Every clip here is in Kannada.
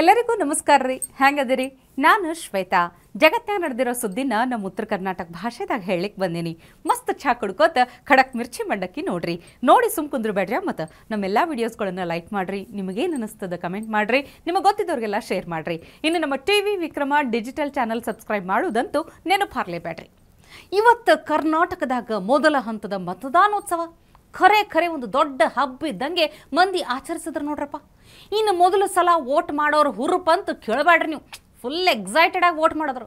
ಎಲ್ಲರಿಗೂ ನಮಸ್ಕಾರ ರೀ ಹ್ಯಾಂಗದಿರಿ ನಾನು ಶ್ವೇತಾ ಜಗತ್ತಿನ ನಡೆದಿರೋ ಸುದ್ದಿನ ನಮ್ಮ ಉತ್ತರ ಕರ್ನಾಟಕ ಭಾಷೆದಾಗ ಹೇಳಲಿಕ್ಕೆ ಬಂದೀನಿ ಮಸ್ತ್ ಚಾ ಕುಡ್ಕೋತ ಖಡಕ್ ಮಿರ್ಚಿ ಮಂಡಕ್ಕಿ ನೋಡ್ರಿ ನೋಡಿ ಸುಮ್ ಕುಂದ್ರು ಬೇಡ್ರಿ ಮತ್ತು ನಮ್ಮೆಲ್ಲ ವೀಡಿಯೋಸ್ಗಳನ್ನು ಲೈಕ್ ಮಾಡ್ರಿ ನಿಮಗೇನು ಅನಿಸ್ತದ ಕಮೆಂಟ್ ಮಾಡಿರಿ ನಿಮಗೆ ಗೊತ್ತಿದ್ದವ್ರಿಗೆಲ್ಲ ಶೇರ್ ಮಾಡಿರಿ ಇನ್ನು ನಮ್ಮ T V Vikrama digital channel subscribe ಮಾಡುವುದಂತೂ ನೆನಪು ಬೇಡ್ರಿ ಇವತ್ತು ಕರ್ನಾಟಕದಾಗ ಮೊದಲ ಹಂತದ ಮತದಾನೋತ್ಸವ ಖರೆ ಖರೆ ಒಂದು ದೊಡ್ಡ ಹಬ್ಬ ಇದ್ದಂಗೆ ಮಂದಿ ಆಚರಿಸಿದ್ರು ನೋಡ್ರಪ್ಪ ಇನ್ನು ಮೊದಲು ಸಲ ಓಟ್ ಮಾಡೋರು ಹುರುಪಂತ ಕೇಳಬೇಡ್ರಿ ನೀವು ಫುಲ್ ಎಕ್ಸೈಟೆಡ್ ಆಗಿ ಓಟ್ ಮಾಡಿದ್ರು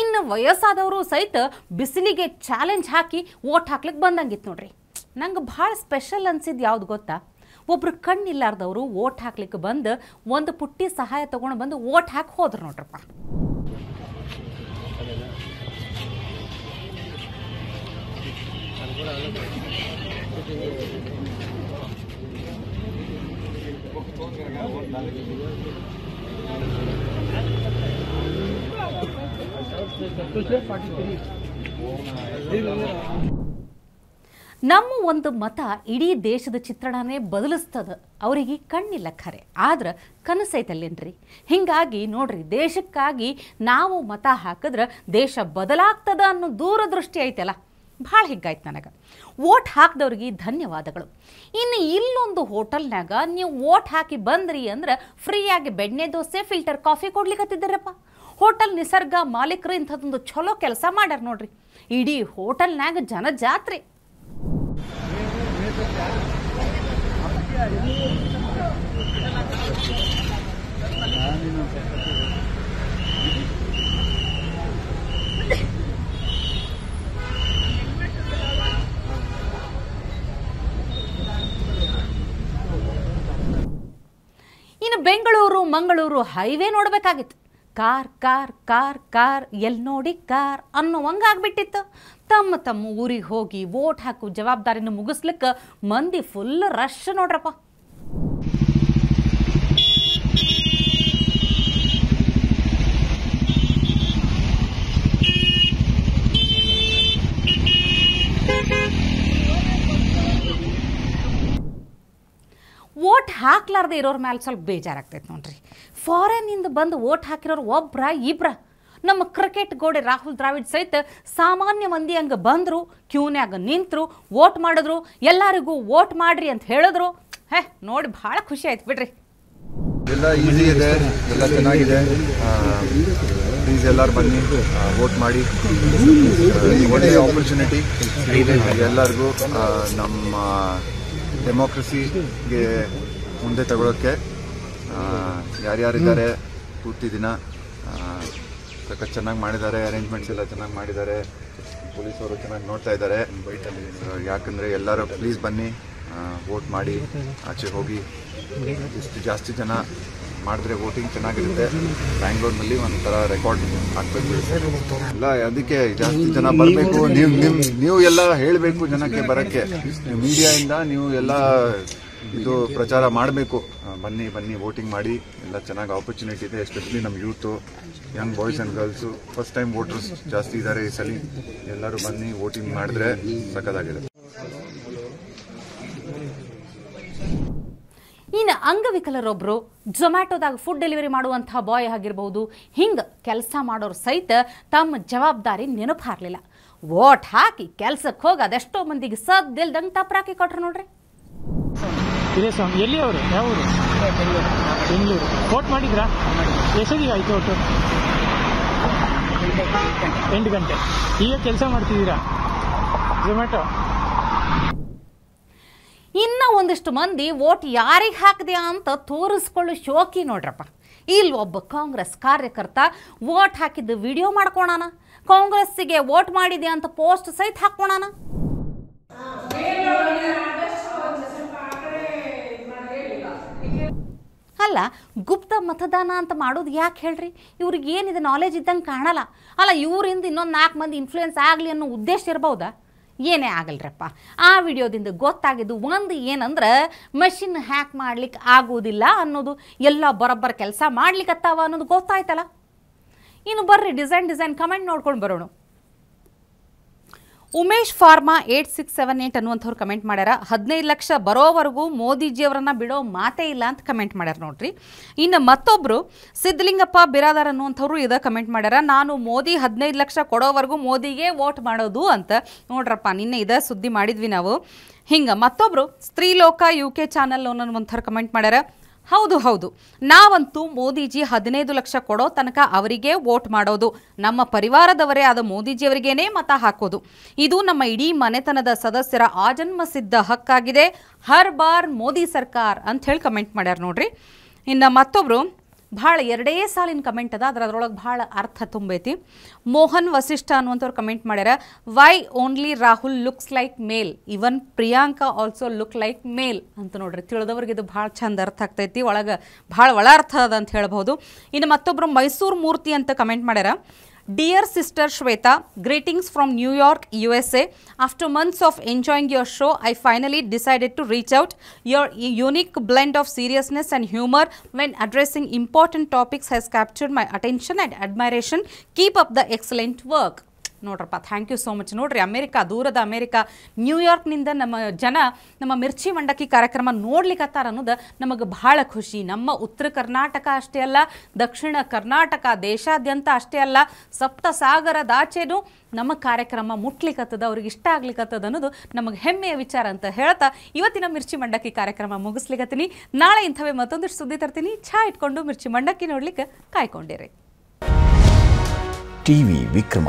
ಇನ್ನು ವಯಸ್ಸಾದವರು ಸಹಿತ ಬಿಸಿಲಿಗೆ ಚಾಲೆಂಜ್ ಹಾಕಿ ಓಟ್ ಹಾಕ್ಲಿಕ್ಕೆ ಬಂದಂಗಿತ್ತು ನೋಡ್ರಿ ನಂಗೆ ಭಾಳ ಸ್ಪೆಷಲ್ ಅನ್ಸಿದ್ದು ಯಾವ್ದು ಗೊತ್ತಾ ಒಬ್ರು ಕಣ್ಣಿಲ್ಲಾರ್ದವರು ಓಟ್ ಹಾಕ್ಲಿಕ್ಕೆ ಬಂದು ಒಂದು ಪುಟ್ಟಿ ಸಹಾಯ ತಗೊಂಡು ಬಂದು ಓಟ್ ಹಾಕಿ ಹೋದ್ರು ನೋಡ್ರಪ್ಪ ನಮ್ಮ ಒಂದು ಮತ ಇಡೀ ದೇಶದ ಚಿತ್ರಣನೇ ಬದಲಿಸ್ತದ ಅವರಿಗೆ ಕಣ್ಣಿಲ್ಲ ಖರೆ ಆದ್ರೆ ಕನಸೈತಲ್ಲೇನ್ರಿ ಹಿಂಗಾಗಿ ನೋಡ್ರಿ ದೇಶಕ್ಕಾಗಿ ನಾವು ಮತ ಹಾಕಿದ್ರೆ ದೇಶ ಬದಲಾಗ್ತದ ಅನ್ನೋ ದೂರದೃಷ್ಟಿ ಐತಲ್ಲ ಭಾಳ ಹಿಗ್ಗಾಯ್ತು ನನಗೆ ಓಟ್ ಹಾಕಿದವ್ರಿಗೆ ಧನ್ಯವಾದಗಳು ಇನ್ನು ಇಲ್ಲೊಂದು ಹೋಟೆಲ್ನಾಗ ನೀವು ಓಟ್ ಹಾಕಿ ಬಂದ್ರಿ ಅಂದ್ರೆ ಫ್ರೀಯಾಗಿ ಬೆಣ್ಣೆ ದೋಸೆ ಫಿಲ್ಟರ್ ಕಾಫಿ ಕೊಡ್ಲಿಕ್ಕತ್ತಿದ್ದಾರಪ್ಪ ಹೋಟೆಲ್ ನಿಸರ್ಗ ಮಾಲೀಕರು ಇಂಥದ್ದೊಂದು ಚಲೋ ಕೆಲಸ ಮಾಡ್ಯಾರ ನೋಡ್ರಿ ಇಡೀ ಹೋಟೆಲ್ನಾಗ ಜನ ಜಾತ್ರೆ ಮಂಗಳೂರು ಹೈವೇ ನೋಡಬೇಕಾಗಿತ್ತು ಕಾರ್ ಕಾರ್ ಕಾರ್ ಕಾರ್ ಎಲ್ಲಿ ನೋಡಿ ಕಾರ್ ಅನ್ನೋ ಆಗ್ಬಿಟ್ಟಿತ್ತು ತಮ್ಮ ತಮ್ಮ ಊರಿಗೆ ಹೋಗಿ ವೋಟ್ ಹಾಕು ಜವಾಬ್ದಾರಿನ ಮುಗಿಸ್ಲಿಕ್ಕೆ ಮಂದಿ ಫುಲ್ ರಶ್ ನೋಡ್ರಪ್ಪ ಇರಲಾರ್ದೆ ಇರೋರ ಮ್ಯಾಲೆ ಸ್ವಲ್ಪ ಬೇಜಾರಾಗ್ತೈತೆ ನೋಡ್ರಿ ಫಾರಿನಿಂದ ಬಂದು ಓಟ್ ಹಾಕಿರೋರು ಒಬ್ರ ಇಬ್ರ ನಮ್ಮ ಕ್ರಿಕೆಟ್ ಗೋಡೆ ರಾಹುಲ್ ದ್ರಾವಿಡ್ ಸಹಿತ ಸಾಮಾನ್ಯ ಮಂದಿ ಹಂಗೆ ಬಂದರು ಕ್ಯೂನ್ಯಾಗ ನಿಂತರು ವೋಟ್ ಮಾಡಿದ್ರು ಎಲ್ಲರಿಗೂ ವೋಟ್ ಮಾಡ್ರಿ ಅಂತ ಹೇಳಿದ್ರು ಹೇ ನೋಡಿ ಭಾಳ ಖುಷಿ ಆಯ್ತು ಬಿಡ್ರಿ ಎಲ್ಲ ಈಸಿ ಇದೆ ಎಲ್ಲ ಚೆನ್ನಾಗಿದೆ ಪ್ಲೀಸ್ ಎಲ್ಲರೂ ಬನ್ನಿ ವೋಟ್ ಮಾಡಿ ಒಳ್ಳೆಯ ಆಪರ್ಚುನಿಟಿ ಎಲ್ಲರಿಗೂ ನಮ್ಮ ಡೆಮೋಕ್ರಸಿಗೆ ಮುಂದೆ ತಗೊಳ್ಳೋಕ್ಕೆ ಯಾರ್ಯಾರಿದ್ದಾರೆ ದಿನ ತಕ್ಕ ಚೆನ್ನಾಗಿ ಮಾಡಿದ್ದಾರೆ ಅರೇಂಜ್ಮೆಂಟ್ಸ್ ಎಲ್ಲ ಚೆನ್ನಾಗಿ ಮಾಡಿದ್ದಾರೆ ಪೊಲೀಸವರು ಚೆನ್ನಾಗಿ ನೋಡ್ತಾ ಇದ್ದಾರೆ ಯಾಕಂದರೆ ಎಲ್ಲರೂ ಪ್ಲೀಸ್ ಬನ್ನಿ ವೋಟ್ ಮಾಡಿ ಆಚೆ ಹೋಗಿ ಇಷ್ಟು ಜಾಸ್ತಿ ಜನ ಮಾಡಿದ್ರೆ ವೋಟಿಂಗ್ ಚೆನ್ನಾಗಿರುತ್ತೆ ಬ್ಯಾಂಗ್ಳೂರ್ನಲ್ಲಿ ಒಂಥರ ರೆಕಾರ್ಡ್ ಹಾಕ್ಬೇಕು ಇಲ್ಲ ಅದಕ್ಕೆ ಜಾಸ್ತಿ ಜನ ಬರಬೇಕು ನೀವು ನೀವು ಎಲ್ಲ ಹೇಳಬೇಕು ಜನಕ್ಕೆ ಬರೋಕ್ಕೆ ಮೀಡಿಯಾಯಿಂದ ನೀವು ಎಲ್ಲ ಇದು ಪ್ರಚಾರ ಮಾಡಬೇಕು ಬನ್ನಿ ಬನ್ನಿ ವೋಟಿಂಗ್ ಮಾಡಿ ಎಲ್ಲ ಚೆನ್ನಾಗಿ ಆಪರ್ಚುನಿಟಿ ಇದೆ ಎಸ್ಪೆಷಲಿ ನಮ್ಮ youth young boys and girls first time voters ಜಾಸ್ತಿ ಇದ್ದಾರೆ ಈ ಸಲ ಎಲ್ಲರೂ ಬನ್ನಿ ವೋಟಿಂಗ್ ಮಾಡಿದ್ರೆ ಸಕ್ಕದಾಗಿದೆ ಇನ್ನು ಅಂಗವಿಕಲರೊಬ್ಬರು ಝೊಮ್ಯಾಟೋದಾಗ ಫುಡ್ ಡೆಲಿವರಿ ಮಾಡುವಂತಹ ಬಾಯ್ ಆಗಿರಬಹುದು ಹಿಂಗೆ ಕೆಲಸ ಮಾಡೋರು ಸಹಿತ ತಮ್ಮ ಜವಾಬ್ದಾರಿ ನೆನಪು ಹಾರಲಿಲ್ಲ ಓಟ್ ಹಾಕಿ ಕೆಲ್ಸಕ್ಕೆ ಹೋಗಿ ಅದೆಷ್ಟೋ ಮಂದಿಗೆ ಸದ್ದಿಲ್ದಂಗೆ ತಪ್ಪರಾಕಿ ಕೊಟ್ರು ನೋಡ್ರಿ ಇದೇ ಸ್ವಾಮಿ ಎಲ್ಲಿ ಅವರು ಯಾವ ಬೆಂಗಳೂರು ಕೋಟ್ ಮಾಡಿದ್ರಾ ಎಷ್ಟೊತ್ತಿಗೆ ಆಯ್ತು ಒಟ್ಟು ಎಂಟು ಗಂಟೆ ಈಗ ಕೆಲಸ ಮಾಡ್ತಿದ್ದೀರಾ ಝೊಮ್ಯಾಟೊ ಇನ್ನ ಒಂದಿಷ್ಟು ಮಂದಿ ಓಟ್ ಯಾರಿಗೆ ಹಾಕಿದೆ ಅಂತ ತೋರಿಸ್ಕೊಳ್ಳೋ ಶೋಕಿ ನೋಡ್ರಪ್ಪ ಇಲ್ಲಿ ಒಬ್ಬ ಕಾಂಗ್ರೆಸ್ ಕಾರ್ಯಕರ್ತ ಓಟ್ ಹಾಕಿದ್ದು ವಿಡಿಯೋ ಮಾಡ್ಕೊಳೋಣ ಕಾಂಗ್ರೆಸ್ಸಿಗೆ ಓಟ್ ಮಾಡಿದೆ ಅಂತ ಪೋಸ್ಟ್ ಸಹಿತ ಹಾಕೋಣ ಅಲ್ಲ ಗುಪ್ತ ಮತದಾನ ಅಂತ ಮಾಡೋದು ಯಾಕೆ ಹೇಳ್ರಿ ಇವ್ರಿಗೆ ಏನಿದೆ ನಾಲೆಜ್ ಇದ್ದಂಗೆ ಕಾಣಲ್ಲ ಅಲ್ಲ ಇವರಿಂದ ಇನ್ನೊಂದು ನಾಲ್ಕು ಮಂದಿ ಇನ್ಫ್ಲೂಯೆನ್ಸ್ ಆಗಲಿ ಅನ್ನೋ ಉದ್ದೇಶ ಇರ್ಬೋದಾ ಏನೇ ಆಗಲ್ರಪ್ಪ ಆ ವಿಡಿಯೋದಿಂದ ಗೊತ್ತಾಗಿದ್ದು ಒಂದು ಏನಂದ್ರೆ ಮಷಿನ್ ಹ್ಯಾಕ್ ಮಾಡ್ಲಿಕ್ಕೆ ಆಗೋದಿಲ್ಲ ಅನ್ನೋದು ಎಲ್ಲ ಬರೋಬ್ಬರ ಕೆಲಸ ಮಾಡ್ಲಿಕ್ಕೆ ಅತ್ತಾವ ಅನ್ನೋದು ಗೊತ್ತಾಯ್ತಲ್ಲ ಇನ್ನು ಬರ್ರಿ ಡಿಸೈನ್ ಡಿಸೈನ್ ಕಮೆಂಟ್ ನೋಡ್ಕೊಂಡು ಬರೋಣ Umesh pharma eight six seven eight ಅನ್ನುವಂಥವ್ರು ಕಮೆಂಟ್ ಮಾಡ್ಯಾರ ಹದಿನೈದು ಲಕ್ಷ ಬರೋವರೆಗೂ ಮೋದಿಜಿಯವರನ್ನ ಬಿಡೋ ಮಾತೇ ಇಲ್ಲ ಅಂತ ಕಮೆಂಟ್ ಮಾಡ್ಯಾರ ನೋಡ್ರಿ ಇನ್ನು ಮತ್ತೊಬ್ಬರು ಸಿದ್ಧಲಿಂಗಪ್ಪ ಬಿರಾದಾರ್ ಅನ್ನುವಂಥವ್ರು ಇದ ಕಮೆಂಟ್ ಮಾಡ್ಯಾರ ನಾನು ಮೋದಿ ಹದಿನೈದು ಲಕ್ಷ ಕೊಡೋವರೆಗೂ ಮೋದಿಗೆ ವೋಟ್ ಮಾಡೋದು ಅಂತ ನೋಡ್ರಪ್ಪ ನಿನ್ನೆ ಇದ ಸುದ್ದಿ ಮಾಡಿದ್ವಿ ನಾವು ಹಿಂಗೆ ಮತ್ತೊಬ್ಬರು ಸ್ತ್ರೀಲೋಕ ಯು ಕೆ ಚಾನಲ್ ಅನ್ನುವಂಥವ್ರು ಕಮೆಂಟ್ ಮಾಡ್ಯಾರ ಹೌದು ಹೌದು ನಾವಂತೂ ಮೋದಿಜಿ ಹದಿನೈದು ಲಕ್ಷ ಕೊಡೋ ತನಕ ಅವರಿಗೆ ವೋಟ್ ಮಾಡೋದು ನಮ್ಮ ಪರಿವಾರದವರೇ ಆದ ಮೋದಿಜಿಯವರಿಗೇನೆ ಮತ ಹಾಕೋದು ಇದು ನಮ್ಮ ಇಡೀ ಮನೆತನದ ಸದಸ್ಯರ ಆಜನ್ಮ ಸಿದ್ಧ ಹಕ್ಕಾಗಿದೆ ಹರ್ ಬಾರ್ ಮೋದಿ ಸರ್ಕಾರ ಅಂತ ಹೇಳಿ ಕಮೆಂಟ್ ಮಾಡ್ಯಾರ ನೋಡ್ರಿ ಇನ್ನು ಮತ್ತೊಬ್ರು ಭಾಳ ಎರಡೇ ಸಾಲಿನ ಕಮೆಂಟ್ ಅದ ಅದ್ರ ಅದ್ರೊಳಗೆ ಭಾಳ ಅರ್ಥ ತುಂಬೈತಿ ಮೋಹನ್ ವಸಿಷ್ಠ ಅನ್ನುವಂಥವ್ರು ಕಮೆಂಟ್ ಮಾಡ್ಯಾರ why only Rahul looks like male even Priyanka also look like male ಅಂತ ನೋಡ್ರಿ ತಿಳಿದವ್ರಿಗೆ ಇದು ಭಾಳ ಚಂದ ಅರ್ಥ ಆಗ್ತೈತಿ ಒಳಗೆ ಭಾಳ ಒಳ ಅರ್ಥ ಅದ ಅಂತ ಹೇಳ್ಬೋದು ಇನ್ನು ಮತ್ತೊಬ್ಬರು ಮೈಸೂರು ಮೂರ್ತಿ ಅಂತ ಕಮೆಂಟ್ ಮಾಡ್ಯಾರ Dear sister Shweta, greetings from New York, USA. After months of enjoying your show, I finally decided to reach out. Your unique blend of seriousness and humor when addressing important topics has captured my attention and admiration. Keep up the excellent work. ನೋಡ್ರಪ್ಪ ಥ್ಯಾಂಕ್ ಯು ಸೋ ಮಚ್ ನೋಡ್ರಿ ಅಮೆರಿಕಾ ದೂರದ ಅಮೆರಿಕಾ ನ್ಯೂಯಾರ್ಕ್ನಿಂದ ನಮ್ಮ ಜನ ನಮ್ಮ ಮಿರ್ಚಿ ಮಂಡಕ್ಕಿ ಕಾರ್ಯಕ್ರಮ ನೋಡ್ಲಿಕ್ಕತ್ತಾರ ಅನ್ನೋದು ನಮಗೆ ಬಹಳ ಖುಷಿ ನಮ್ಮ ಉತ್ತರ ಕರ್ನಾಟಕ ಅಷ್ಟೇ ಅಲ್ಲ ದಕ್ಷಿಣ ಕರ್ನಾಟಕ ದೇಶಾದ್ಯಂತ ಅಷ್ಟೇ ಅಲ್ಲ ಸಪ್ತ ನಮ್ಮ ಕಾರ್ಯಕ್ರಮ ಮುಟ್ಲಿಕ್ಕತ್ತದ ಅವ್ರಿಗೆ ಇಷ್ಟ ಆಗ್ಲಿಕ್ಕತ್ತದ ಅನ್ನೋದು ನಮಗೆ ಹೆಮ್ಮೆಯ ವಿಚಾರ ಅಂತ ಹೇಳ್ತಾ ಇವತ್ತಿನ ಮಿರ್ಚಿ ಮಂಡಕ್ಕಿ ಕಾರ್ಯಕ್ರಮ ಮುಗಿಸ್ಲಿಕ್ಕತ್ತೀನಿ ನಾಳೆ ಇಂಥವೇ ಮತ್ತೊಂದಿಷ್ಟು ಸುದ್ದಿ ತರ್ತೀನಿ ಛಾ ಇಟ್ಕೊಂಡು ಮಿರ್ಚಿ ಮಂಡಕ್ಕಿ ನೋಡ್ಲಿಕ್ಕೆ ಕಾಯ್ಕೊಂಡಿರಿ ಟಿವಿ ವಿಕ್ರಮ